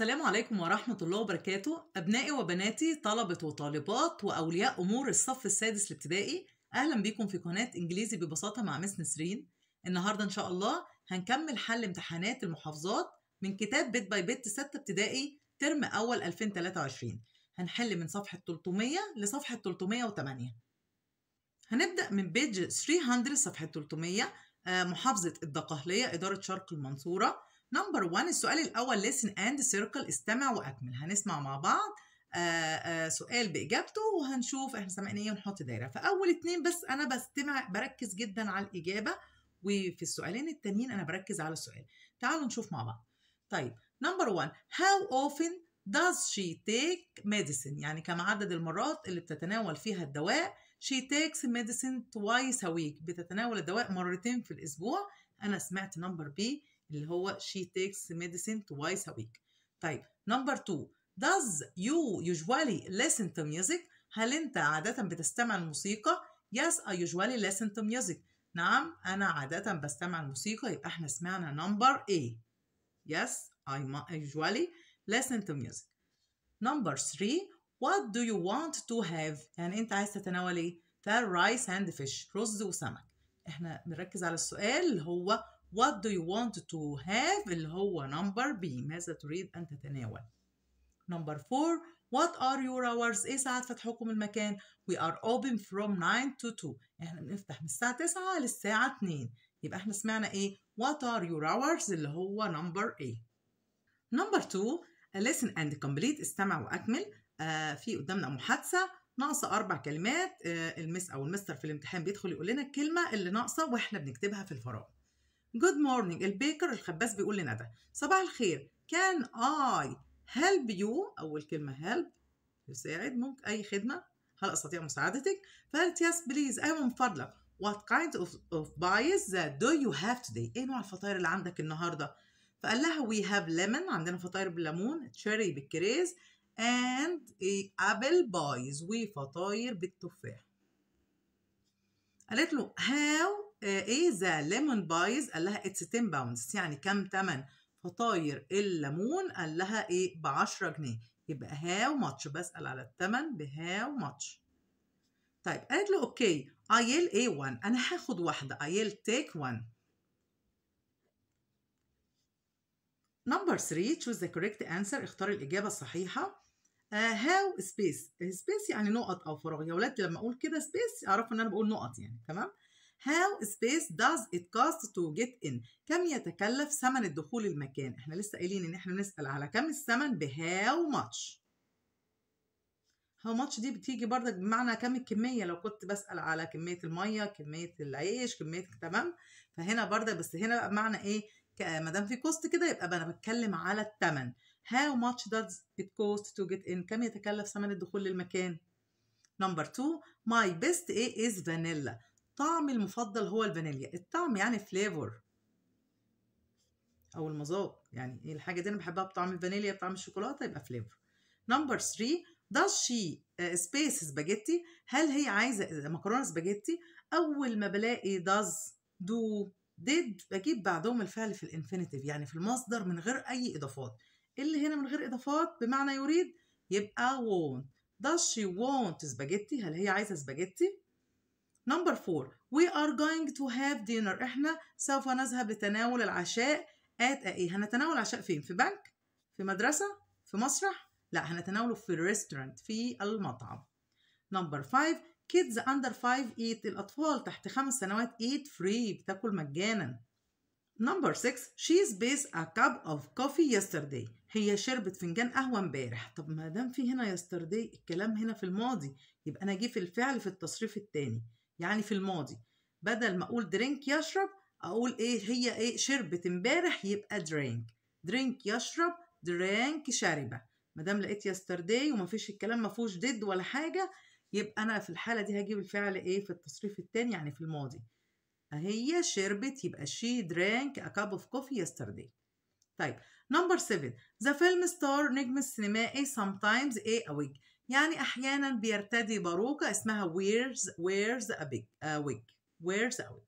السلام عليكم ورحمة الله وبركاته أبنائي وبناتي طلبة وطالبات وأولياء أمور الصف السادس الابتدائي أهلا بيكم في قناة إنجليزي ببساطة مع مس نسرين النهاردة إن شاء الله هنكمل حل امتحانات المحافظات من كتاب بيت باي بيت ستة ابتدائي ترم أول 2023 هنحل من صفحة 300 لصفحة 308 هنبدأ من بيج 300 صفحة 300 آه، محافظة الدقهلية إدارة شرق المنصورة نمبر 1 السؤال الاول listen and circle استمع واكمل هنسمع مع بعض آآ آه، آآ آه، سؤال باجابته وهنشوف احنا سامعين ايه ونحط دايره فاول اتنين بس انا بستمع بركز جدا على الاجابه وفي السؤالين التانيين انا بركز على السؤال تعالوا نشوف مع بعض طيب نمبر 1 how often does she take medicine يعني كم عدد المرات اللي بتتناول فيها الدواء she takes medicine twice a week بتتناول الدواء مرتين في الاسبوع انا سمعت نمبر بي اللي هو she takes medicine twice a week طيب number two does you usually listen to music هل انت عادة بتستمع للموسيقى yes I usually listen to music نعم أنا عادة بستمع الموسيقى يبقى احنا سمعنا number A Yes, I usually listen to music Number three What do you want to have? يعني أنت عايز تتناول إيه؟ فالرايس and fish رز وسمك احنا بنركز على السؤال اللي هو What do you want to have اللي هو number B ماذا تريد أن تتناول Number 4 What are your hours إيه ساعات فتحكم المكان We are open from 9 to 2 إحنا بنفتح من الساعة 9 للساعة 2 يبقى إحنا سمعنا إيه What are your hours اللي هو number A Number 2 Listen and complete استمع وأكمل آه في قدامنا محادثة ناقصة أربع كلمات آه المس أو المستر في الامتحان بيدخل يقول لنا الكلمة اللي ناقصة وإحنا بنكتبها في الفراغ جود مورنينج البيكر الخباز بيقول لندى صباح الخير كان اي هيلب يو اول كلمه هيلب يساعد ممكن اي خدمه هل استطيع مساعدتك فقالت يس بليز ايوه من فضلك وات kind of, of دو do you have today ايه نوع الفطاير اللي عندك النهارده فقال لها we have lemon عندنا فطاير بالليمون تشيري بالكريز and apple بايز وفطاير بالتفاح قالت له how ايه ذا ليمون بايز قال لها اتس 10 باوندز يعني كم تمن فطاير الليمون قال لها ايه ب 10 جنيه يبقى هاو ماتش بسال على الثمن بهاو ماتش طيب قالت له اوكي ايل اي 1 انا هاخد واحده ايل تيك 1 نمبر 3 تشوز ذا كوريكت انسر اختار الاجابه الصحيحه هاو سبيس سبيس يعني نقط او فراغ يا ولاد لما اقول كده سبيس اعرف ان انا بقول نقط يعني تمام How space does it cost to get in كم يتكلف ثمن الدخول المكان احنا لسه قايلين ان احنا نسأل على كم الثمن how much. How much دي بتيجي بردك بمعنى كم الكمية لو كنت بسأل على كمية المية كمية العيش كمية تمام فهنا بردك بس هنا بقى بمعنى ايه ما دام في كوست كده يبقى انا بتكلم على الثمن How much does it cost to get in كم يتكلف ثمن الدخول للمكان Number two my best A ايه؟ is vanilla الطعم المفضل هو الفانيليا الطعم يعني فليفر او المذاق يعني إيه الحاجه دي انا بحبها بطعم الفانيليا بطعم الشوكولاته يبقى فليفر نمبر 3 does she سبيس آه، سباجيتي هل هي عايزه مكرونه سباجيتي اول ما بلاقي does do did بجيب بعدهم الفعل في الانفينيتيف يعني في المصدر من غير اي اضافات إيه اللي هنا من غير اضافات بمعنى يريد يبقى وونت does she want سباجيتي هل هي عايزه سباجيتي نمبر 4 we are going to have dinner احنا سوف نذهب لتناول العشاء at ايه هنتناول العشاء فين في بنك في مدرسة في مسرح لا هنتناوله في الريستورانت في المطعم نمبر 5 kids under 5 eat الأطفال تحت خمس سنوات eat free بتاكل مجانا نمبر 6 she spaced a cup of coffee yesterday هي شربت فنجان قهوة امبارح طب ما دام في هنا yesterday الكلام هنا في الماضي يبقى أنا جه في الفعل في التصريف التاني يعني في الماضي بدل ما اقول درينك يشرب اقول ايه هي ايه شربت امبارح يبقى درينك درينك يشرب درينك شاربه ما دام لقيت يسترداي ومفيش الكلام ما فيهوش ديد ولا حاجه يبقى انا في الحاله دي هجيب الفعل ايه في التصريف الثاني يعني في الماضي هي شربت يبقى شي درينك ا كاب اوف كوفي يسترداي طيب نمبر 7 ذا فيلم ستار نجم السينمائي sometimes ايه اويك يعني احيانا بيرتدي باروكه اسمها ويرز ويرز ويج ويرز ويج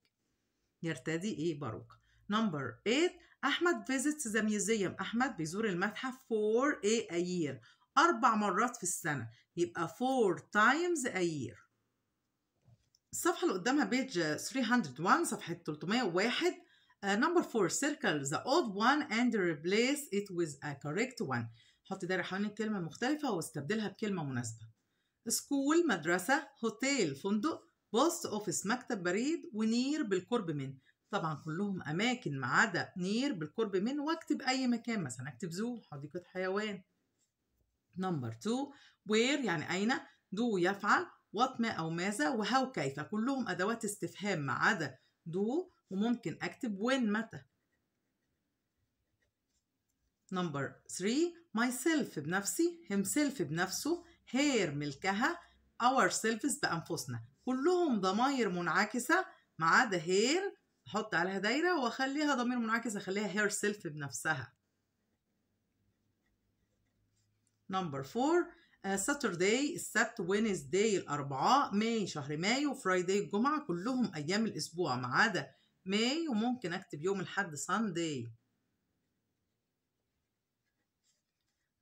يرتدي ايه باروكه نمبر 8 احمد فيزيتس ذا ميوزيوم احمد بيزور المتحف 4 اي اير اربع مرات في السنه يبقى 4 تايمز اير الصفحه اللي قدامها بيج 301 صفحه 301 نمبر 4 سيركل ذا اولد وان اند ريبليس ات ويز ا كوركت وان حط دايرة حوالين الكلمة المختلفة واستبدلها بكلمة مناسبة سكول مدرسة هوتيل فندق بوست اوفيس مكتب بريد ونير بالقرب من طبعا كلهم اماكن ما عدا نير بالقرب من واكتب اي مكان مثلا اكتب زو حديقة حيوان نمبر 2 وير يعني اين دو يفعل وات ما او ماذا وهاو كيف كلهم ادوات استفهام ما عدا دو وممكن اكتب وين متى نمبر 3 myself بنفسي himself بنفسه هير ملكها ourselves بأنفسنا كلهم ضماير منعكسة ما عدا هير أحط عليها دايرة وأخليها ضمير منعكس أخليها هير سيلف بنفسها نمبر 4 ساترداي السبت وينزداي الاربعاء ماي شهر مايو فرايداي الجمعه كلهم ايام الاسبوع ما عدا ماي وممكن اكتب يوم الأحد سانداي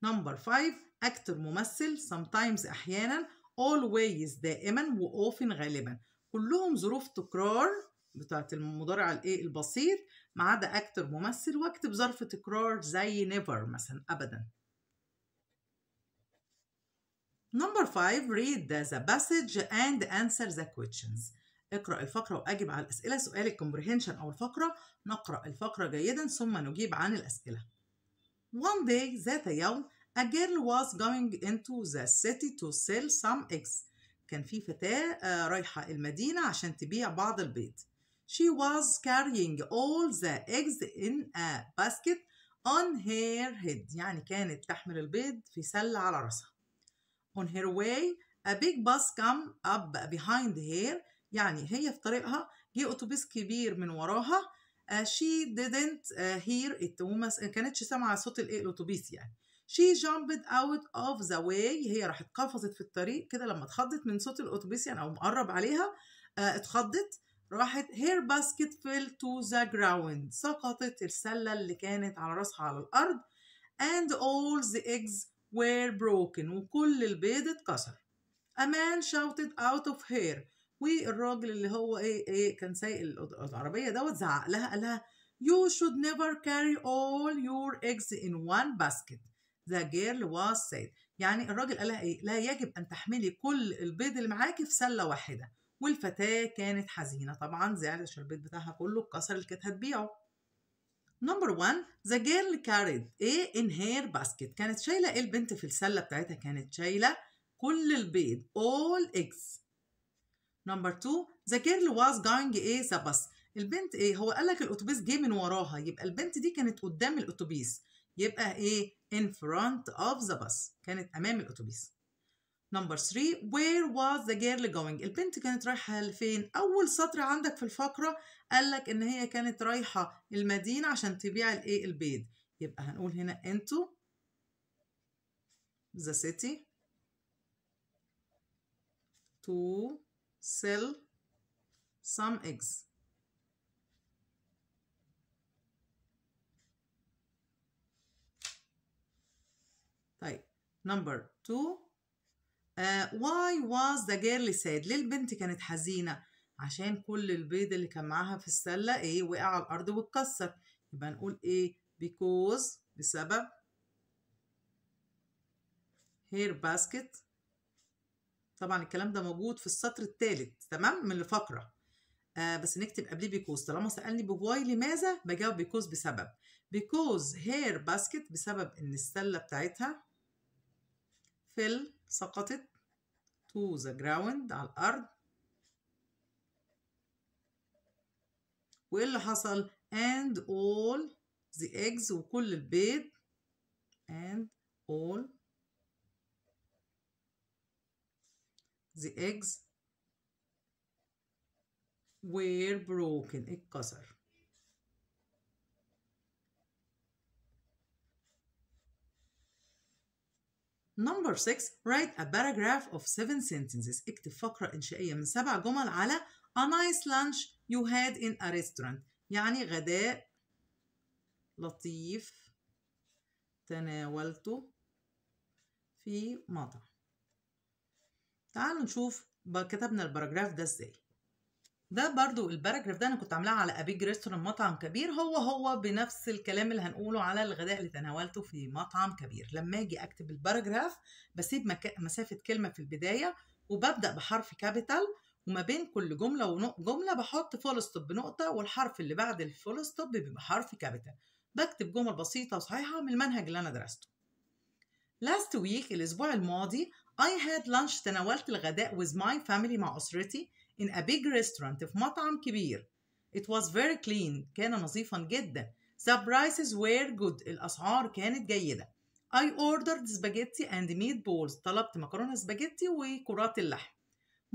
نمبر 5 اكتر ممثل sometimes احيانا always دائما وoften غالبا كلهم ظروف تكرار بتاعة المضارع الايه البسيط ما عدا اكتر ممثل واكتب ظرف تكرار زي never مثلا ابدا نمبر 5 read the passage and answer the questions اقرأ الفقرة وأجب على الأسئلة سؤال الكومبريهنشن أو الفقرة نقرأ الفقرة جيدا ثم نجيب عن الأسئلة One day, ذات يوم, a girl was going into the city to sell some eggs. كان في فتاة رايحة المدينة عشان تبيع بعض البيض. She was carrying all the eggs in a basket on her head. يعني كانت تحمل البيض في سلة على رأسها. On her way, a big bus come up behind her. يعني هي في طريقها جه أتوبيس كبير من وراها آه، she didn't آه، hear it وما كانتش سامعة صوت الأتوبيس يعني she jumped out of the way هي راحت قفزت في الطريق كده لما اتخضت من صوت الأتوبيس يعني أو مقرب عليها آه، اتخضت راحت her basket fell to the ground سقطت السلة اللي كانت على راسها على الأرض and all the eggs were broken وكل البيض اتكسر a man shouted out of her والراجل اللي هو ايه ايه كان سايق العربيه دوت زعق لها قال لها You should never carry all your eggs in one basket. The girl was said. يعني الراجل قال لها ايه؟ لا يجب ان تحملي كل البيض اللي معاكي في سله واحده. والفتاه كانت حزينه طبعا زعلت عشان البيض بتاعها كله اتكسر اللي كانت هتبيعه. نمبر 1 ذا جيرل كاريد ايه ان هير باسكت كانت شايله ايه البنت في السله بتاعتها كانت شايله كل البيض all eggs نمبر 2 ذا جيرل واز جوينج ايه ذا باص البنت ايه هو قال لك الاتوبيس جه من وراها يبقى البنت دي كانت قدام الاتوبيس يبقى ايه in front of the bus كانت امام الاتوبيس نمبر 3 where was the girl going البنت كانت رايحه لفين اول سطر عندك في الفقره قال لك ان هي كانت رايحه المدينه عشان تبيع الايه البيض يبقى هنقول هنا into the city to sell some eggs طيب number two uh, why was the girl sad ليه البنت كانت حزينة عشان كل البيض اللي كان معاها في السلة ايه وقع على الأرض واتكسر يبقى نقول ايه because بسبب her basket طبعا الكلام ده موجود في السطر الثالث تمام من الفقره آه بس نكتب قبليه بيكوز طالما سالني بواي لماذا بجاوب بيكوز بسبب بيكوز هير باسكت بسبب ان السله بتاعتها فل سقطت تو ذا جراوند على الارض وايه اللي حصل and all the eggs وكل البيض and all the eggs were broken اتكسر Number 6 write a paragraph of 7 sentences اكتب فقرة إنشائية من سبع جمل على a nice lunch you had in a restaurant يعني غداء لطيف تناولته في مطعم تعالوا نشوف كتبنا الباراجراف ده ازاي ده برضو الباراجراف ده انا كنت عاملاه على ابيج ريستورانت مطعم كبير هو هو بنفس الكلام اللي هنقوله على الغداء اللي تناولته في مطعم كبير لما اجي اكتب الباراجراف بسيب مك... مسافه كلمه في البدايه وببدا بحرف كابيتال وما بين كل جمله وجمله بحط فول ستوب بنقطه والحرف اللي بعد الفول ستوب بيبقى حرف كابيتال بكتب جمل بسيطه وصحيحه من المنهج اللي انا درسته لاست ويك الاسبوع الماضي I had lunch تناولت الغداء with my family مع أسرتي in a big restaurant في مطعم كبير. It was very clean كان نظيفا جدا. The prices were good الأسعار كانت جيدة. I ordered spaghetti and meatballs طلبت مكرونة سباجيتي وكرات اللحم.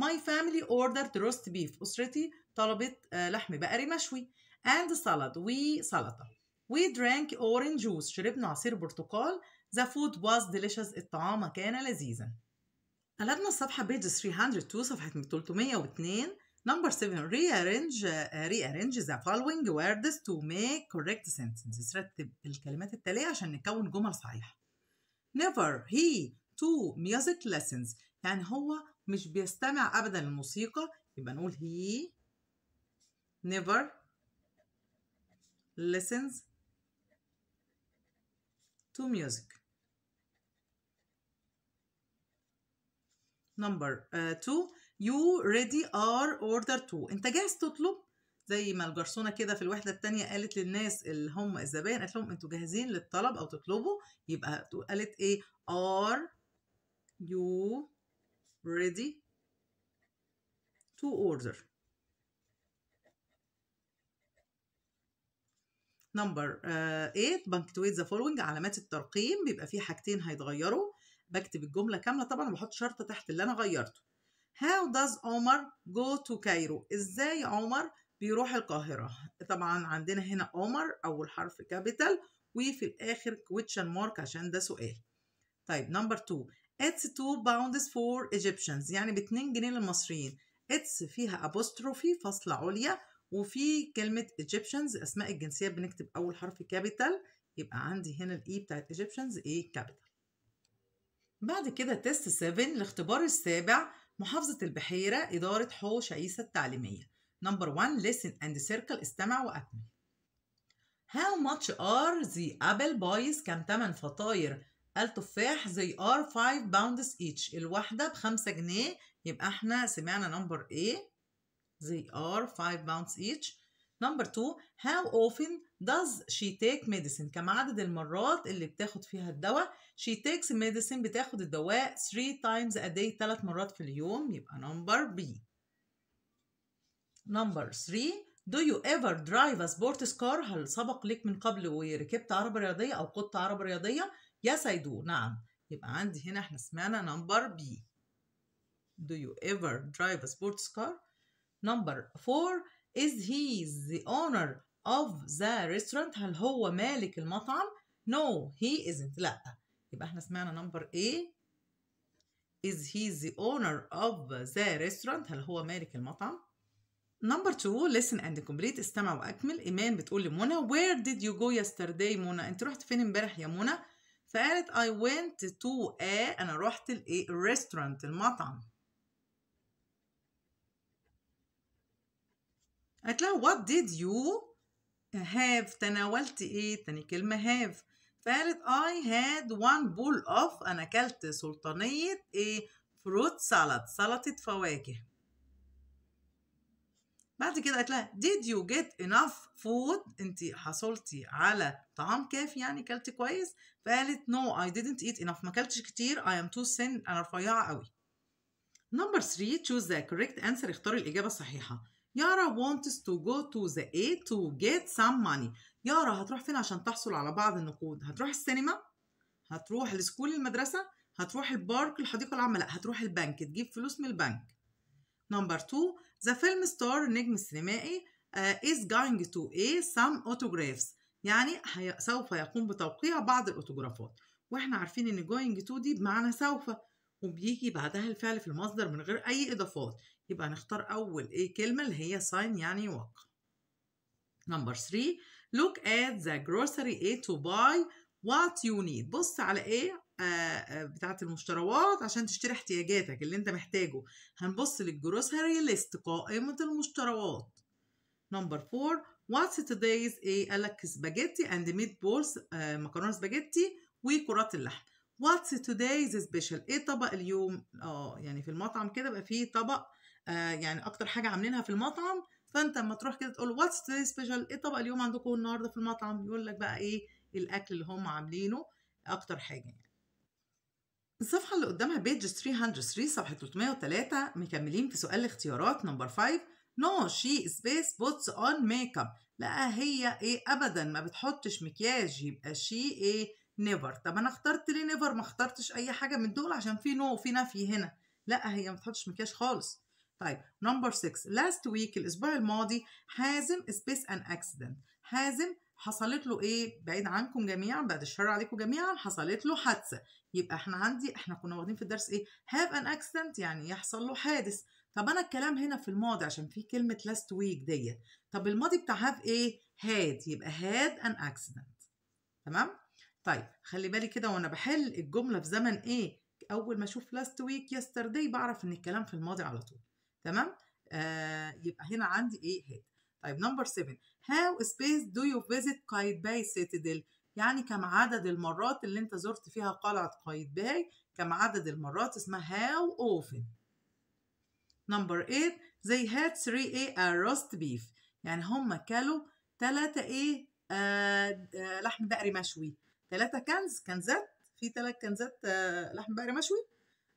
My family ordered roast beef أسرتي طلبت لحم بقري مشوي and salad وسلطة. We drank orange juice شربنا عصير برتقال. The food was delicious الطعام كان لذيذا. قلبنا الصفحة بيج 302 صفحة 302 Number 7 rearrange rearrange the following words to make correct sentences رتب الكلمات التالية عشان نكون جمل صحيحة Never he to music lessons يعني هو مش بيستمع أبدا للموسيقى يبقى نقول he never listens to music نمبر 2 يو ريدي ار اوردر 2 انت جاهز تطلب زي ما الجرسونه كده في الوحده الثانيه قالت للناس اللي هم الزبائن قالت لهم انتوا جاهزين للطلب او تطلبوا يبقى قالت ايه ار يو ريدي تو اوردر نمبر 8 بنكتويت ذا فولوينج علامات الترقيم بيبقى في حاجتين هيتغيروا بكتب الجملة كاملة طبعا وبحط شرطة تحت اللي أنا غيرته How does عمر go to كايرو إزاي عمر بيروح القاهرة طبعا عندنا هنا عمر أول حرف كابيتال وفي الآخر question mark عشان ده سؤال طيب نمبر 2 It's two pounds for Egyptians يعني ب 2 جنيه للمصريين It's فيها apostrophe فاصلة عليا وفي كلمة Egyptians أسماء الجنسيات بنكتب أول حرف كابيتال يبقى عندي هنا الإي e بتاعت Egyptians إيه كابيتال بعد كده تيست 7 الاختبار السابع محافظة البحيرة إدارة حوش شعيسة التعليمية نمبر 1 listen and circle استمع وأكمل How much are the apple boys كم تمن فطاير التفاح they are 5 pounds each الواحدة بخمسة جنيه يبقى احنا سمعنا نمبر A they are 5 pounds each نمبر 2 هاو اوفن داز شي تيك ميديسين كم عدد المرات اللي بتاخد فيها الدواء شي تيكس ميديسين بتاخد الدواء 3 تايمز ا داي 3 مرات في اليوم يبقى نمبر B نمبر 3 دو يو ايفر درايف ا سبورتس كار هل سبق لك من قبل وركبت عربة رياضية أو قدت عربة رياضية yes I do نعم يبقى عندي هنا احنا سمعنا نمبر B Do you ever drive a sports car number 4 Is he the owner of the restaurant هل هو مالك المطعم no he isn't لا يبقى احنا سمعنا number A is he the owner of the restaurant هل هو مالك المطعم Number 2 listen and complete استمع واكمل ايمان بتقول لمنى where did you go yesterday منى انت رحت فين امبارح يا منى فقالت I went to a انا رحت الايه restaurant المطعم قالت لها what did you have تناولت ايه تاني كلمة have فقالت I had one bowl of انا اكلت سلطانية ايه fruit salad سلطة فواكه بعد كده قالت لها did you get enough food انت حصلتي على طعام كافي يعني كلتي كويس فقالت no I didn't eat enough ما كلتش كتير I am too thin انا رفيعة قوي Number 3 choose the correct answer اختاري الإجابة الصحيحة يارا wants to go to the A to get some money يارا هتروح فين عشان تحصل على بعض النقود هتروح السينما هتروح السكول المدرسة هتروح البارك الحديقة العامة لا هتروح البنك تجيب فلوس من البنك نمبر تو ذا فيلم ستار النجم السينمائي uh, is going to A some autographs يعني سوف يقوم بتوقيع بعض الاوتوغرافات واحنا عارفين ان going to دي بمعنى سوف وبيجي بعدها الفعل في المصدر من غير أي إضافات يبقى نختار أول إيه كلمة اللي هي sign يعني وقع نمبر 3 look at the grocery A to buy what you need بص على ايه آه، آه، بتاعة المشتروات عشان تشتري احتياجاتك اللي انت محتاجه هنبص للجروسري ليست قائمة المشتروات نمبر 4 what's today's ايه قالك سباجيتي and meatballs آه، مكرونة سباجيتي وكرات اللحم What's today's special ايه طبق اليوم اه يعني في المطعم كده بقى فيه طبق آه يعني اكتر حاجه عاملينها في المطعم فانت اما تروح كده تقول واتس today's special ايه طبق اليوم عندكم النهارده في المطعم يقول لك بقى ايه الاكل اللي هم عاملينه اكتر حاجه يعني الصفحة اللي قدامها بيج 303 صفحة 303 مكملين في سؤال الاختيارات نمبر 5 نو شي سبيس بوتس اون ميك اب لا هي ايه ابدا ما بتحطش مكياج يبقى شي ايه نيفر طب انا اخترت ليه نيفر ما اخترتش اي حاجه من دول عشان في نو وفي نفي هنا لا هي ما تحطش مكياج خالص طيب نمبر 6 لاست ويك الاسبوع الماضي حازم سبيس ان اكسيدنت حازم حصلت له ايه بعيد عنكم جميعا بعد الشر عليكم جميعا حصلت له حادثه يبقى احنا عندي احنا كنا واخدين في الدرس ايه هاف ان اكسيدنت يعني يحصل له حادث طب انا الكلام هنا في الماضي عشان في كلمه لاست ويك ديت طب الماضي بتاع هاف ايه هاد يبقى هاد ان اكسيدنت تمام طيب خلي بالي كده وانا بحل الجمله في زمن ايه اول ما اشوف لاست ويك يسترداي بعرف ان الكلام في الماضي على طول تمام آه يبقى هنا عندي ايه هاد طيب نمبر 7 هاو سبيس دو يو فيزيت قايتباي سيتيدل يعني كم عدد المرات اللي انت زرت فيها قلعه قايتباي كم عدد المرات اسمها هاو اوفن نمبر 8 زي هات 3 ايه روست بيف يعني هم كلوا 3 ايه آه لحم بقري مشوي ثلاثة كنز كنزات في ثلاث كنزات آه، لحم بقري مشوي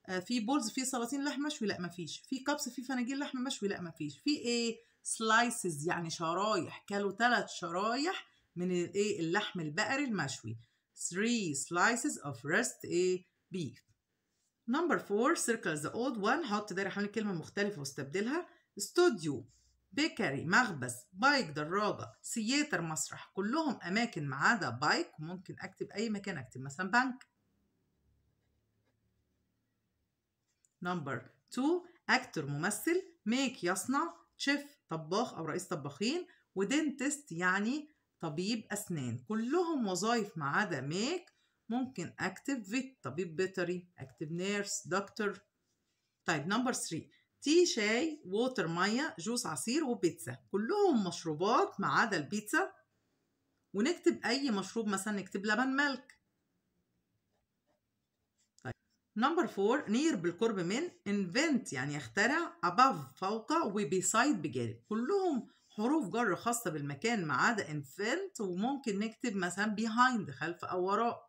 آه، في بولز في سلاطين لحم مشوي لا مفيش في كبس في فناجيل لحم مشوي لا مفيش في ايه سلايسز يعني شرايح كلوا ثلاث شرايح من الايه اللحم البقري المشوي 3 slices of ريست ايه beef number 4 circle the old one حط دايره حوالين الكلمه المختلفه واستبدلها استوديو بيكري مخبز بايك دراجة سياتر مسرح كلهم أماكن ما عدا بايك ممكن أكتب أي مكان أكتب مثلا بنك نمبر 2 أكتر ممثل ميك يصنع شيف طباخ أو رئيس طباخين ودنتست يعني طبيب أسنان كلهم وظائف ما عدا ميك ممكن أكتب فيت طبيب بيطري أكتب نيرس دكتور طيب نمبر 3 تي شاي ووتر ميه جوس عصير وبيتزا كلهم مشروبات ما عدا البيتزا ونكتب اي مشروب مثلا نكتب لبن ملك طيب نمبر فور نير بالقرب من invent يعني يخترع above فوق وبيسايد بجانب كلهم حروف جر خاصة بالمكان ما عدا انفنت وممكن نكتب مثلا behind خلف أو وراء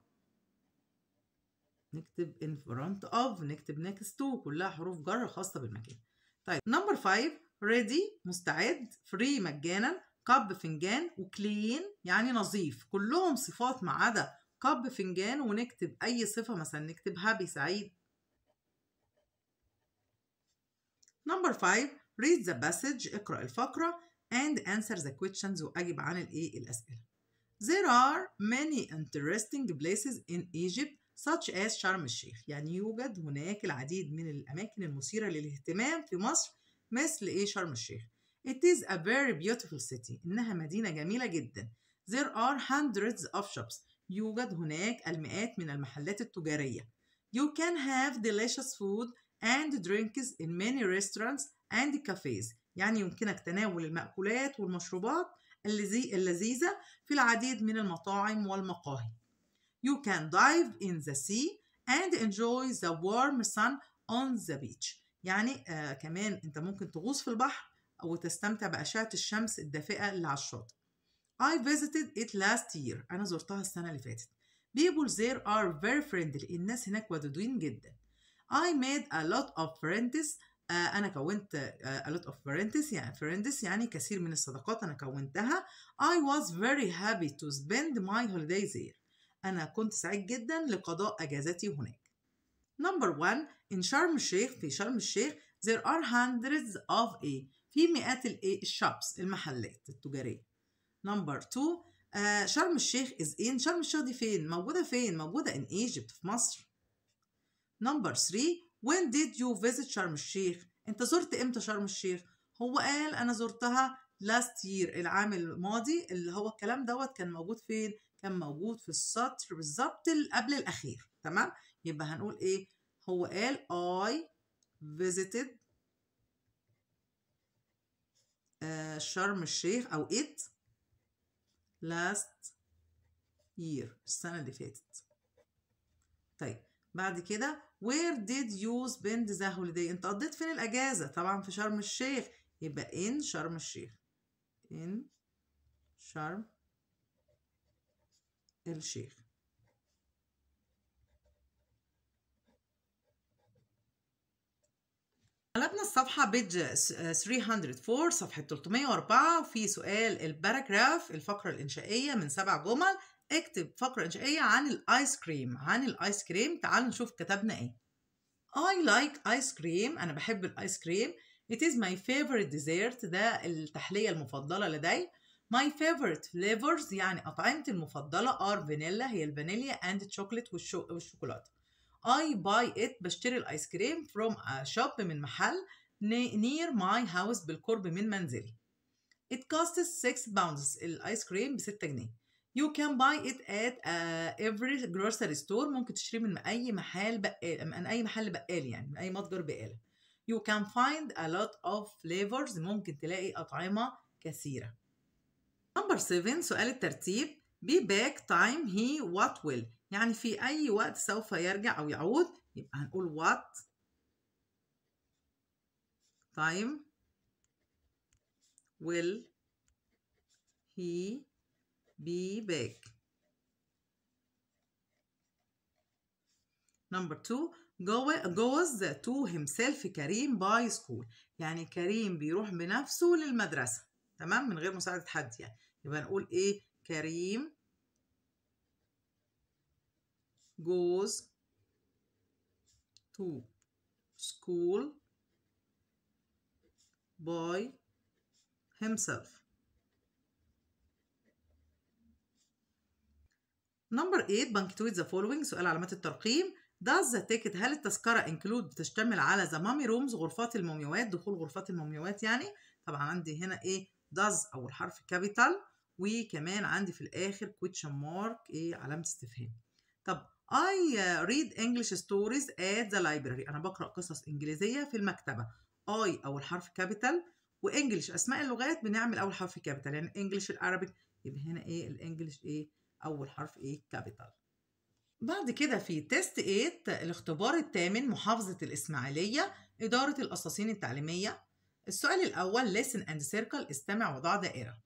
نكتب in front of نكتب next to كلها حروف جر خاصة بالمكان طيب نمبر 5 ready مستعد free مجانا كب فنجان وكلين يعني نظيف كلهم صفات ما عدا كب فنجان ونكتب أي صفة مثلا نكتب هابي سعيد نمبر 5 read the passage اقرأ الفقرة and answer the questions وأجب عن الإيه الأسئلة There are many interesting places in Egypt such as شرم الشيخ يعني يوجد هناك العديد من الأماكن المثيرة للاهتمام في مصر مثل إيه شرم الشيخ It is a very beautiful city إنها مدينة جميلة جدا There are hundreds of shops يوجد هناك المئات من المحلات التجارية You can have delicious food and drinks in many restaurants and cafes يعني يمكنك تناول المأكولات والمشروبات اللذيذة في العديد من المطاعم والمقاهي You can dive in the sea and enjoy the warm sun on the beach يعني آه كمان انت ممكن تغوص في البحر أو تستمتع بأشعة الشمس الدافئة اللي على الشاطئ I visited it last year أنا زرتها السنة اللي فاتت People there are very friendly الناس هناك ودودين جدا I made a lot of friends uh, أنا كونت uh, a lot of friends يعني friends يعني كثير من الصداقات أنا كونتها I was very happy to spend my holiday there أنا كنت سعيد جدا لقضاء أجازتي هناك. Number one in شرم الشيخ في شرم الشيخ there are hundreds of a في مئات a shops المحلات التجارية. Number two uh, شرم الشيخ is in شرم الشيخ دي فين؟ موجودة فين؟ موجودة in Egypt في مصر. Number three when did you visit شرم الشيخ؟ أنت زرت إمتى شرم الشيخ؟ هو قال أنا زرتها last year العام الماضي اللي هو الكلام دوت كان موجود فين؟ كان موجود في السطر بالظبط قبل الأخير تمام يبقى هنقول إيه هو قال I visited آه، شرم الشيخ أو it last year السنة اللي فاتت طيب بعد كده where did you spend the holiday انت قضيت فين الأجازة طبعا في شرم الشيخ يبقى in شرم الشيخ in شرم الشيخ قلبنا الصفحة بيج 304 صفحة 304 وفي سؤال الباراجراف الفقرة الإنشائية من سبع جمل اكتب فقرة إنشائية عن الآيس كريم عن الآيس كريم تعالوا نشوف كتبنا إيه I like ice cream أنا بحب الآيس كريم It is my favorite dessert ده التحلية المفضلة لدي My favorite flavors يعني أطعمتي المفضلة are vanilla هي الفانيليا and chocolate والشو... والشوكولاتة. I buy it بشتري الآيس كريم from a shop من محل near my house بالقرب من منزلي. It costs 6 pounds الآيس كريم ب 6 جنيه. You can buy it at uh, every grocery store ممكن تشتريه من أي محل بقال من أي محل بقال يعني من أي متجر بقالة. You can find a lot of flavors ممكن تلاقي أطعمة كثيرة. نمبر 7 سؤال الترتيب be back time he what will يعني في أي وقت سوف يرجع أو يعود يبقى هنقول what time will he be back Number two goes to himself كريم by school يعني كريم بيروح بنفسه للمدرسة تمام من غير مساعدة حد يعني يبقى نقول ايه كريم goes to school by himself Number 8 punctuate the following سؤال علامات الترقيم Does the ticket هل التذكرة include بتشتمل على the mummy rooms غرفات المومياوات دخول غرفات المومياوات يعني طبعا عندي هنا ايه does أول حرف كابيتال وكمان عندي في الآخر question mark إيه علامة استفهام طب I read English stories at the library أنا بقرأ قصص إنجليزية في المكتبة I أول حرف كابيتال وإنجلش أسماء اللغات بنعمل أول حرف كابيتال يعني إنجلش العربي يبقى هنا إيه الإنجلش إيه أول حرف إيه كابيتال بعد كده في تيست 8 الاختبار الثامن محافظة الإسماعيلية إدارة الأساسين التعليمية السؤال الأول listen and circle استمع وضع دائرة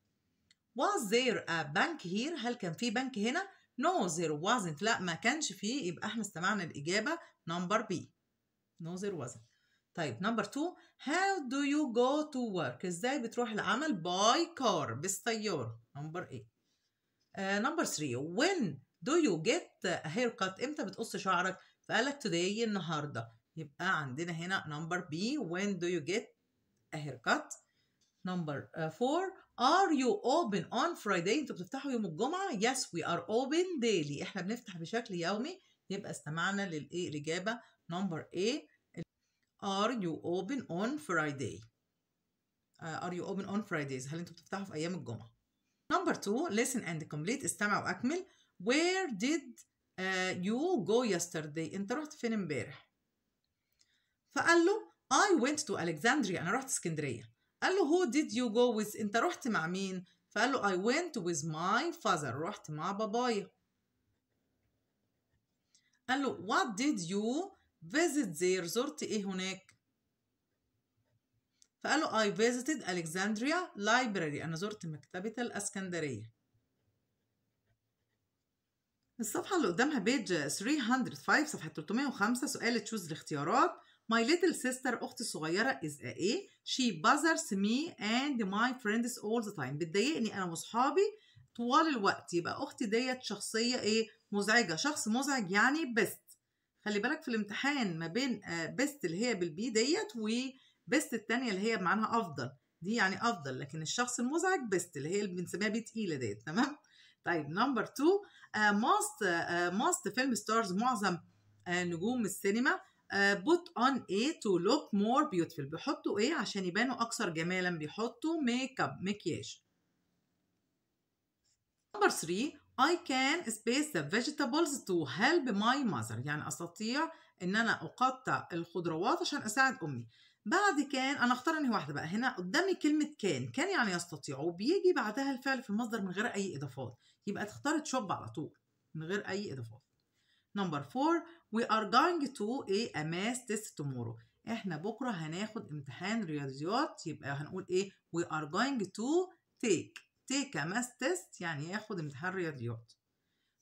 was there a bank here هل كان في بنك هنا no there wasn't لا ما كانش فيه يبقى احنا استمعنا الإجابة number B no there wasn't طيب number two how do you go to work ازاي بتروح العمل by car بالسيارة A uh, number three when do you get a haircut امتى بتقص شعرك فقالك today النهارده يبقى عندنا هنا number B when do you get a haircut number four. are you open on Friday انتوا بتفتحوا يوم الجمعة yes we are open daily احنا بنفتح بشكل يومي يبقى استمعنا للايه الاجابة number A are you open on Friday are you open on Fridays هل انتوا بتفتحوا في ايام الجمعة number two. listen and complete استمع واكمل where did you go yesterday انت رحت فين امبارح فقال له I went to Alexandria أنا رحت اسكندرية قال له who did you go with أنت رحت مع مين فقال له I went with my father رحت مع بابايا قال له what did you visit there زرت ايه هناك فقال له I visited Alexandria Library أنا زرت مكتبة الأسكندرية الصفحة اللي قدامها بيج 305 صفحة 305 سؤال تشوز الاختيارات My little sister أختي الصغيرة is a A she bothers me and my friends all the time بتضايقني أنا وأصحابي طوال الوقت يبقى أختي ديت شخصية إيه مزعجة شخص مزعج يعني بيست خلي بالك في الامتحان ما بين بيست آه، اللي هي بالبي ديت وبيست التانية اللي هي بمعناها أفضل دي يعني أفضل لكن الشخص المزعج بيست اللي هي اللي بنسميها بي تقيلة ديت تمام طيب نمبر 2 موست ماست فيلم ستارز معظم uh, نجوم السينما بوت اون ايه تو لوك مور بيوتفل بيحطوا ايه عشان يبانوا اكثر جمالا بيحطوا ميك اب مكياج نمبر 3 I can space the vegetables to help my mother يعني استطيع ان انا اقطع الخضروات عشان اساعد امي بعد كان انا اختار انهي واحده بقى هنا قدامي كلمه كان كان يعني يستطيع وبيجي بعدها الفعل في المصدر من غير اي اضافات يبقى تختار تشوب على طول من غير اي اضافات نمبر 4 We are going to a, a math test tomorrow. احنا بكرة هناخد امتحان رياضيات يبقى هنقول ايه we are going to take take a math test يعني ياخد امتحان رياضيات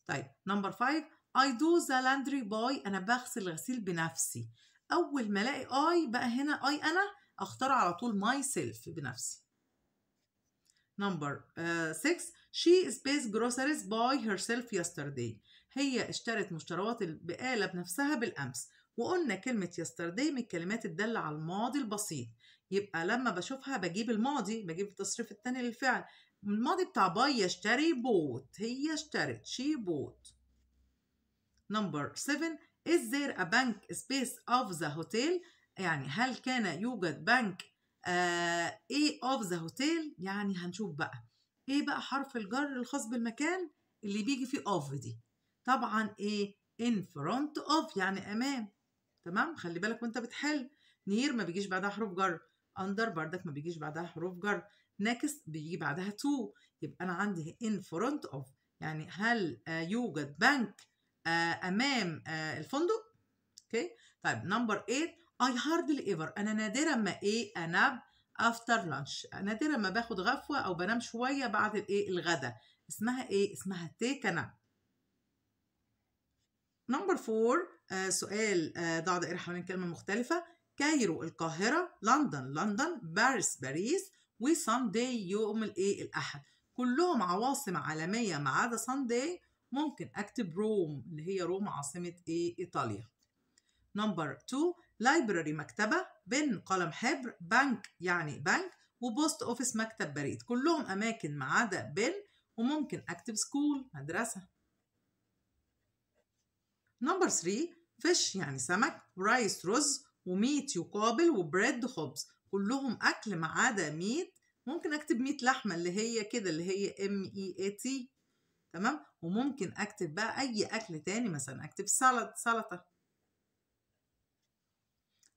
طيب number five I do the laundry by انا بغسل الغسيل بنفسي اول ما الاقي I بقى هنا I انا اختار على طول myself بنفسي نمبر six she is groceries by herself yesterday هي اشترت مشتريات البقالة بنفسها بالأمس وقلنا كلمة يسترداي من الكلمات الدالة على الماضي البسيط يبقى لما بشوفها بجيب الماضي بجيب التصريف التاني للفعل الماضي بتاع باي يشتري بوت هي اشترت شي بوت نمبر 7 is there a bank space of the hotel يعني هل كان يوجد بنك آه ايه of the hotel يعني هنشوف بقى ايه بقى حرف الجر الخاص بالمكان اللي بيجي فيه of دي طبعا ايه in front of يعني امام تمام خلي بالك وانت بتحل نير ما بيجيش بعدها حروف جر اندر بردك ما بيجيش بعدها حروف جر next بيجي بعدها to يبقى انا عندي in front of يعني هل آه، يوجد بنك آه، امام آه، الفندق اوكي طيب نمبر 8 I hardly ever أنا نادرا ما إيه أنام after lunch نادرا ما باخد غفوة أو بنام شوية بعد الإيه الغدا اسمها إيه اسمها take a nap نمبر 4 آه، سؤال آه، ضع دائرة حوالين كلمة مختلفة كايرو القاهرة لندن لندن باريس باريس وساندي يوم الايه الأحد كلهم عواصم عالمية ما عدا ساندي ممكن أكتب روم اللي هي روما عاصمة ايه إيطاليا نمبر 2 لايبراري مكتبة بن قلم حبر بنك يعني بنك وبوست اوفيس مكتب بريد كلهم أماكن ما عدا بن وممكن أكتب سكول مدرسة نمبر 3 فيش يعني سمك ورايس رز وميت يقابل وبريد خبز كلهم اكل ما عدا ميت ممكن اكتب ميت لحمه اللي هي كده اللي هي ام اي اي تي تمام وممكن اكتب بقى اي اكل تاني مثلا اكتب سلطه سلطه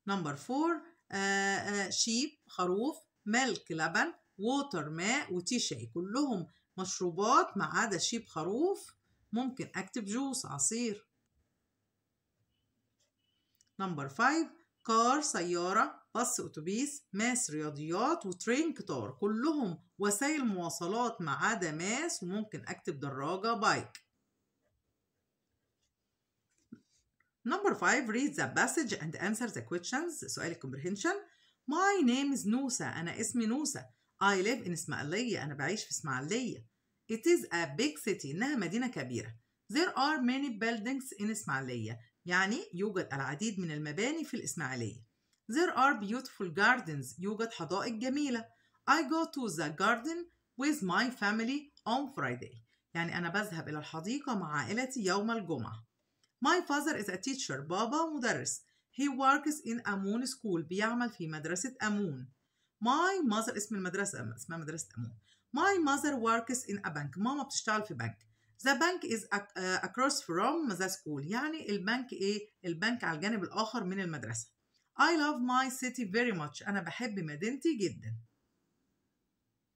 نمبر 4 شيب خروف ملك لبن ووتر ماء وتي شاي كلهم مشروبات ما عدا شيب خروف ممكن اكتب جوس عصير نمبر 5 كار سيارة بس أتوبيس ماس رياضيات وترين قطار كلهم وسائل مواصلات ما عدا ماس وممكن أكتب دراجة بايك Number 5 read the passage and answer the questions سؤال comprehension My name is نوسة أنا اسمي نوسة I live in إسماعيلية أنا بعيش في إسماعيلية It is a big city إنها مدينة كبيرة There are many buildings in إسماعيلية يعني يوجد العديد من المباني في الإسماعيلية There are beautiful gardens يوجد حدائق جميلة I go to the garden with my family on Friday يعني أنا بذهب إلى الحديقة مع عائلتي يوم الجمعة My father is a teacher بابا مدرس He works in Amun school بيعمل في مدرسة أمون My mother اسم المدرسة اسمها مدرسة أمون My mother works in a bank ماما بتشتغل في بنك The bank is uh, across from the school يعني البنك إيه؟ البنك على الجانب الآخر من المدرسة I love my city very much أنا بحب مدينتي جدا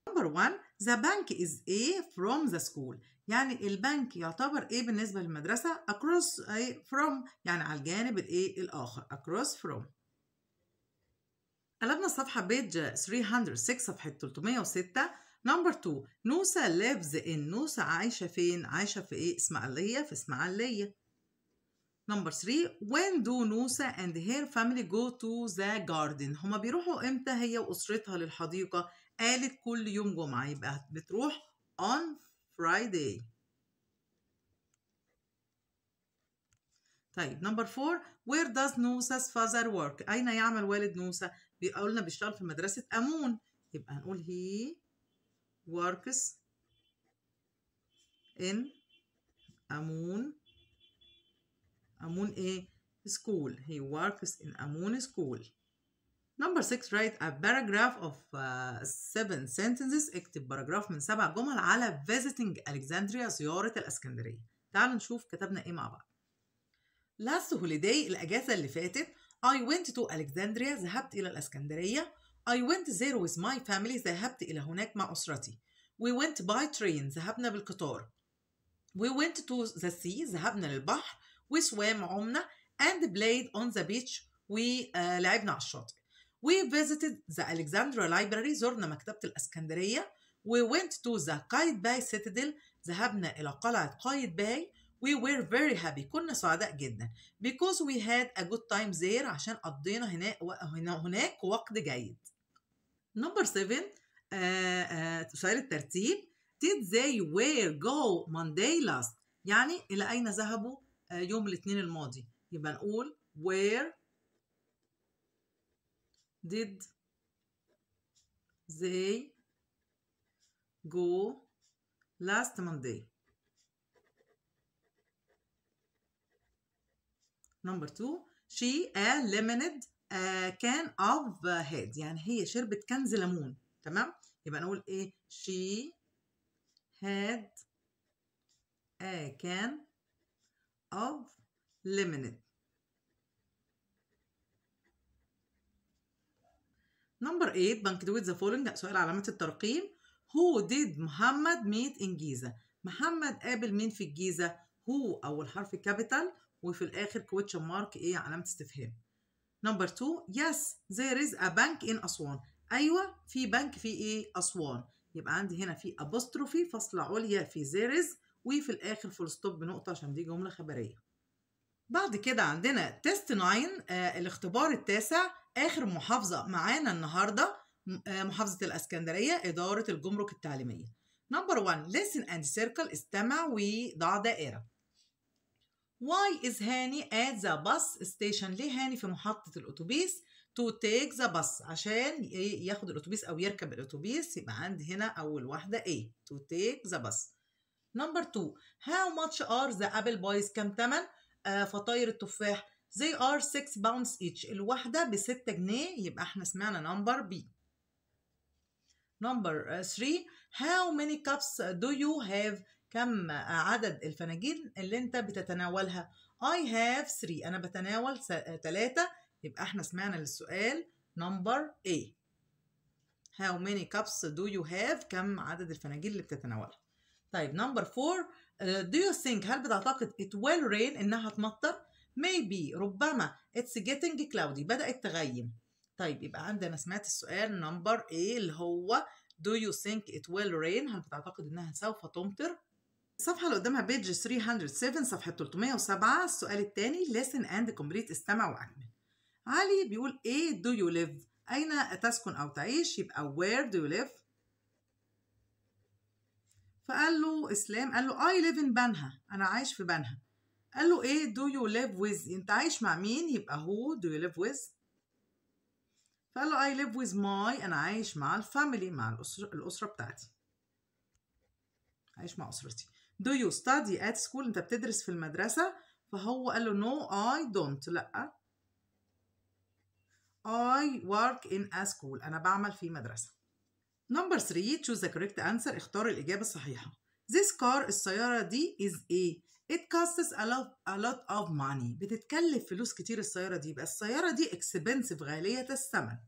Number one the bank is A from the school يعني البنك يعتبر ايه بالنسبة للمدرسة across A from يعني على الجانب الإيه الآخر across from قلبنا الصفحة بيج 306 صفحة 306 نمبر 2 نوسا لابز ان نوسا عايشة فين؟ عايشة في إيه؟ إسماعيلية في إسماعيلية نمبر 3 وين دو نوسا اند هير فاميلي جو تو ذا جاردن هما بيروحوا إمتى هي وأسرتها للحديقة؟ قالت كل يوم جمعة يبقى بتروح on Friday طيب نمبر 4 where does نوسا's father work أين يعمل والد نوسا؟ بيقولنا بيشتغل في مدرسة أمون يبقى هنقول هي works in Amun Amun A school. He works in Amun school. Number six write a paragraph of uh, seven sentences اكتب باراجراف من سبع جمل على visiting Alexandria زيارة الاسكندرية تعالوا نشوف كتبنا ايه مع بعض last holiday الاجازة اللي فاتت I went to Alexandria ذهبت الى الاسكندرية I went there with my family ذهبت إلى هناك مع أسرتي We went by train ذهبنا بالقطار We went to the sea ذهبنا للبحر We swam عمنا and played on the beach We لعبنا على الشاطئ We visited the Alexandria Library زرنا مكتبة الأسكندرية We went to the Bay Citadel ذهبنا إلى قلعة باي We were very happy كنا سعداء جدا because we had a good time there عشان قضينا هناك وقت جيد نمبر 7 سؤال الترتيب did they where go Monday last يعني إلى أين ذهبوا يوم الاثنين الماضي يبقى نقول where did they go last Monday number two she eliminated كان اوف هيد يعني هي شربت كنز ليمون تمام يبقى نقول ايه شي هاد ا كان of lemonade نمبر 8 دويت ذا فولينج سؤال علامة الترقيم هو ديد محمد ميت ان جيزة محمد قابل مين في الجيزة هو أول حرف كابيتال وفي الآخر كويتشن مارك إيه علامة استفهام نمبر 2 يس there is a bank in أسوان أيوة في بنك في إيه أسوان يبقى عندي هنا في أبوستروفي فاصلة عليا في ذير از وفي الآخر فول ستوب بنقطة عشان دي جملة خبرية بعد كده عندنا تيست 9 آه الاختبار التاسع آخر محافظة معانا النهاردة آه محافظة الأسكندرية إدارة الجمرك التعليمية نمبر 1 listen and circle استمع وضع دائرة Why is Hani at the bus station ليه هاني في محطة الأتوبيس to take the bus عشان ياخد الأتوبيس أو يركب الأتوبيس يبقى عندي هنا أول واحدة A to take the bus number two how much are the apple boys كم تمن آه فطاير التفاح they are 6 pounds each الواحدة بستة جنيه يبقى احنا سمعنا number B number 3 how many cups do you have كم عدد الفناجين اللي انت بتتناولها I have three انا بتناول ثلاثة يبقى احنا سمعنا للسؤال number A how many cups do you have كم عدد الفناجين اللي بتتناولها طيب number four uh, do you think هل بتعتقد it will rain انها تمطر maybe ربما it's getting cloudy بدأت تغيم طيب يبقى عندنا سمعت السؤال number A اللي هو do you think it will rain هل بتعتقد انها سوف تمطر الصفحة اللي قدامها بيج 307 صفحة 307 السؤال الثاني listen and complete استمع وأكمل علي بيقول ايه do you live أين تسكن أو تعيش يبقى where do you live فقال له إسلام قال له I live in بنها أنا عايش في بنها قال له ايه do you live with أنت عايش مع مين يبقى who do you live with فقال له I live with my أنا عايش مع الفاميلي مع الأسرة, الأسرة بتاعتي عايش مع أسرتي do you study at school انت بتدرس في المدرسة فهو قال له no I don't لا I work in a school أنا بعمل في مدرسة number three choose the correct answer اختار الإجابة الصحيحة this car السيارة دي is a it costs a lot, a lot of money بتتكلف فلوس كتير السيارة دي بس السيارة دي expensive غالية الثمن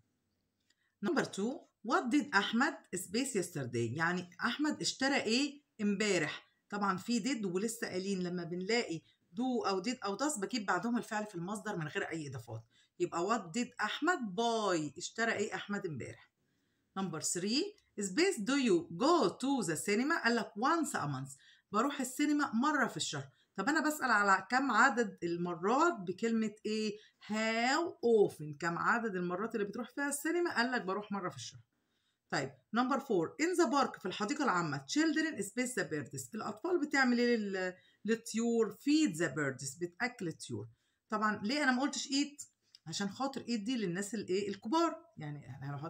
number two what did أحمد space yesterday يعني أحمد اشترى إيه امبارح طبعا في ديد ولسه قايلين لما بنلاقي دو او ديد او داس بجيب بعدهم الفعل في المصدر من غير اي اضافات يبقى وات ديد احمد باي اشترى ايه احمد امبارح نمبر 3 سبيس دو يو جو تو ذا سينما قال لك وانس ا مانث بروح السينما مره في الشهر طب انا بسال على كم عدد المرات بكلمه ايه هاو اوفن كم عدد المرات اللي بتروح فيها السينما قال لك بروح مره في الشهر طيب نمبر 4 ان ذا بارك في الحديقه العامه تشيلدرن سبيس ذا بيردز الاطفال بتعمل ايه للطيور فيد ذا بيردز بتاكل الطيور طبعا ليه انا ما قلتش ايد عشان خاطر ايد دي للناس الايه الكبار يعني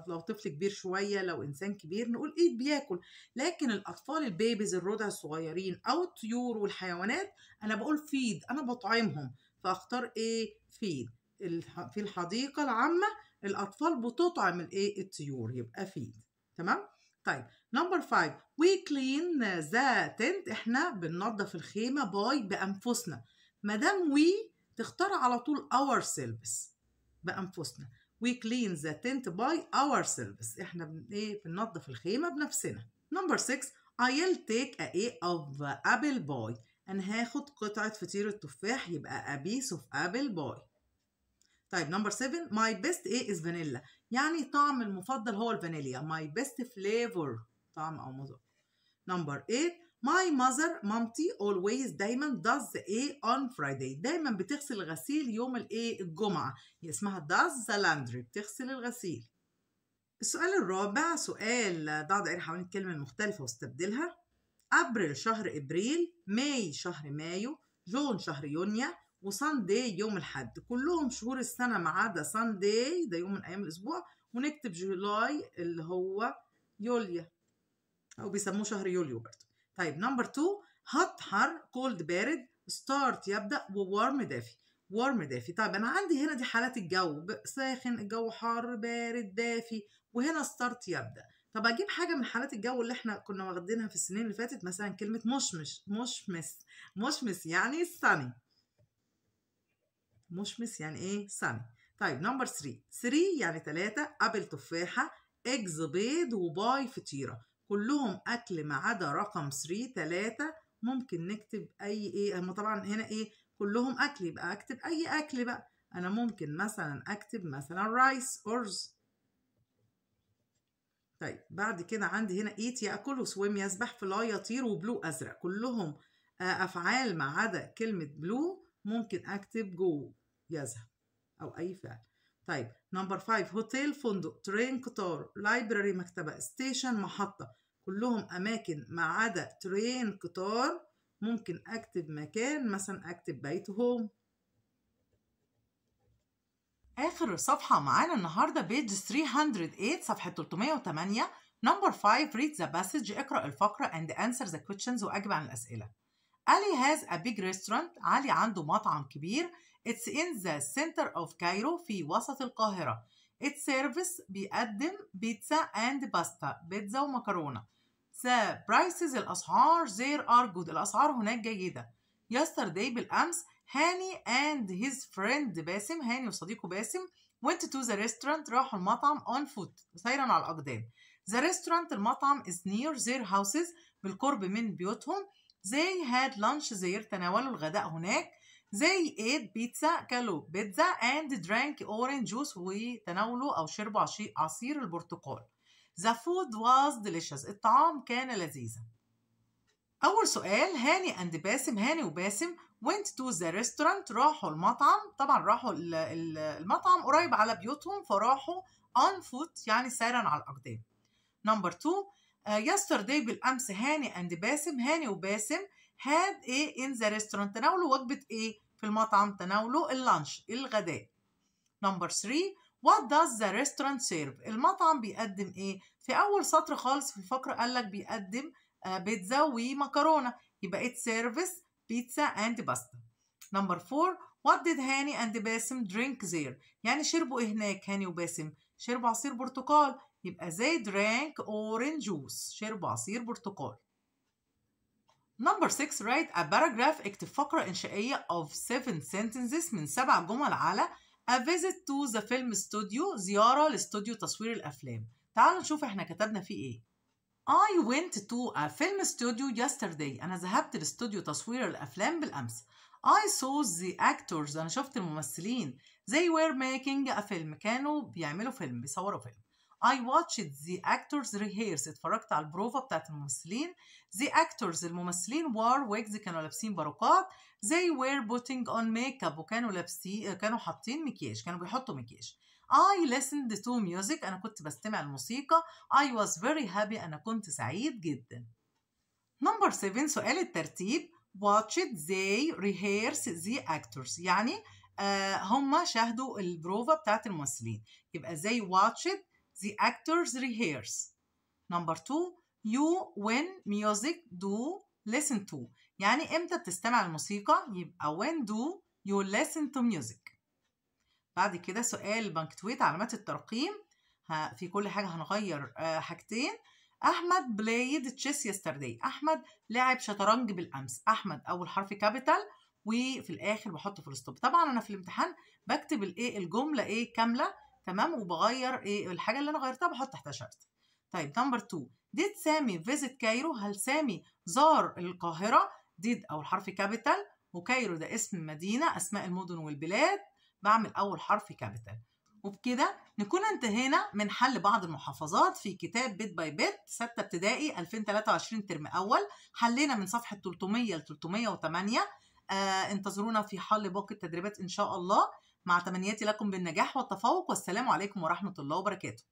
لو طفل كبير شويه لو انسان كبير نقول ايد بياكل لكن الاطفال البيبيز الرضع الصغيرين او الطيور والحيوانات انا بقول فيد انا بطعمهم فاختار ايه فيد في الحديقه العامه الاطفال بتطعم الايه الطيور يبقى فيد تمام طيب نمبر 5 وي كلين ذا تنت احنا بننظف الخيمه باي بانفسنا مدام وي تختار على طول اور سيلفز بانفسنا وي كلين ذا تنت باي اور سيلفز احنا بن ايه بننظف الخيمه بنفسنا نمبر 6 I'll take a a of apple باي أنا هاخد قطعة فطيرة تفاح يبقى a piece of apple boy طيب نمبر 7 ماي بيست ايه از فانيلا يعني طعم المفضل هو الفانيليا ماي بيست فليفر طعم او مذاق نمبر 8 ماي ماذر مامتي اولويز دايما داز ايه اون فرايداي دايما بتغسل الغسيل يوم الايه الجمعه هي اسمها داز ذا لاندري بتغسل الغسيل السؤال الرابع سؤال ضع دائرة حوالين الكلمة المختلفة واستبدلها أبريل شهر إبريل ماي شهر مايو جون شهر يونيو وسانداي يوم الحد كلهم شهور السنة ما عدا سانداي ده يوم من أيام الأسبوع ونكتب جولاي اللي هو يوليا أو بيسموه شهر يوليو برضه طيب نمبر 2 هات حر كولد بارد ستارت يبدأ وورم دافي وارم دافي طيب انا عندي هنا دي حالات الجو ساخن الجو حار بارد دافي وهنا ستارت يبدا طب اجيب حاجه من حالات الجو اللي احنا كنا واخدينها في السنين اللي فاتت مثلا كلمه مشمش مشمس مشمس يعني الصني مشمس يعني ايه سامي طيب نمبر 3 3 يعني 3 ابل تفاحه اجز بيض وباي فطيره كلهم اكل ما عدا رقم 3 3 ممكن نكتب اي ايه اما طبعا هنا ايه كلهم اكل يبقى اكتب اي اكل بقى انا ممكن مثلا اكتب مثلا رايس ارز طيب بعد كده عندي هنا ايت ياكل وسويم يسبح فلا يطير وبلو ازرق كلهم آه، افعال ما عدا كلمه بلو ممكن اكتب جو يذهب أو أي فعل طيب نمبر 5 هوتيل فندق ترين قطار لايبراري مكتبة ستيشن محطة كلهم أماكن ما عدا ترين قطار ممكن أكتب مكان مثلا أكتب بيت هوم آخر صفحة معانا النهاردة بيج 308 صفحة 308 نمبر 5 read the passage اقرأ الفقرة and answer the questions وأجب عن الأسئلة علي has a big restaurant علي عنده مطعم كبير It's in the center of Cairo في وسط القاهرة. It's service بيقدم بيتزا and باستا بيتزا ومكرونة. The prices الأسعار there are good الأسعار هناك جيدة. Yesterday بالأمس هاني and his friend باسم هاني وصديقه باسم went to the restaurant راحوا المطعم on foot سيرا على الأقدام. The restaurant المطعم is near their houses بالقرب من بيوتهم. They had lunch there تناولوا الغداء هناك. they ate بيتزا كلوا بيتزا and drank orange juice وتناولوا أو شربوا عصير البرتقال the food was delicious الطعام كان لذيذا أول سؤال هاني أند باسم هاني وباسم went to the restaurant راحوا المطعم طبعا راحوا المطعم قريب على بيوتهم فراحوا on foot يعني سارا على الأقدام number two uh, yesterday بالأمس هاني أند باسم هاني وباسم had ايه in the restaurant تناولوا وجبة ايه في المطعم تناولوا اللانش الغداء نمبر 3 what does the restaurant serve المطعم بيقدم ايه في اول سطر خالص في الفقرة قال لك بيقدم آه، بيتزا ومكرونة يبقى it serves بيتزا and باستا نمبر 4 what did هاني and باسم drink there يعني شربوا ايه هناك هاني وباسم شربوا عصير برتقال يبقى they drank orange juice شربوا عصير برتقال Number 6 write a paragraph اكتب فقرة إنشائية of 7 sentences من سبع جمل على a visit to the film studio زيارة لاستوديو تصوير الأفلام تعالوا نشوف احنا كتبنا فيه ايه I went to a film studio yesterday أنا ذهبت لاستوديو تصوير الأفلام بالأمس I saw the actors أنا شفت الممثلين They were making a film كانوا بيعملوا فيلم بيصوروا فيلم I watched the actors rehearse اتفرجت على البروفا بتاعت الممثلين the actors الممثلين wore wigs كانوا لابسين باروكات they were putting on makeup وكانوا لابسين كانوا حاطين مكياج كانوا بيحطوا مكياج I listened to music أنا كنت بستمع الموسيقى I was very happy أنا كنت سعيد جدا نمبر 7 سؤال الترتيب watched they rehearse the actors يعني آه هم شاهدوا البروفا بتاعت الممثلين يبقى they watched The actors rehearse. Number two, you when music do listen to. يعني امتى بتستمع الموسيقى يبقى when do you listen to music. بعد كده سؤال بنكتويت علامات الترقيم في كل حاجة هنغير آه، حاجتين أحمد بلايد تشيس يسترداي أحمد لعب شطرنج بالأمس أحمد أول حرف كابيتال وفي الآخر بحط فول ستوب طبعا أنا في الامتحان بكتب الإيه الجملة إيه كاملة تمام وبغير ايه الحاجه اللي انا غيرتها بحط تحتها شرط طيب نمبر 2 ديد سامي فيزيت كايرو هل سامي زار القاهره ديد او الحرف كابيتال وكايرو ده اسم مدينه اسماء المدن والبلاد بعمل اول حرف كابيتال وبكده نكون انتهينا من حل بعض المحافظات في كتاب بيت باي بيت 6 ابتدائي 2023 ترم اول حلينا من صفحه 300 ل 308 آه انتظرونا في حل باقي التدريبات ان شاء الله مع تمنياتي لكم بالنجاح والتفوق والسلام عليكم ورحمة الله وبركاته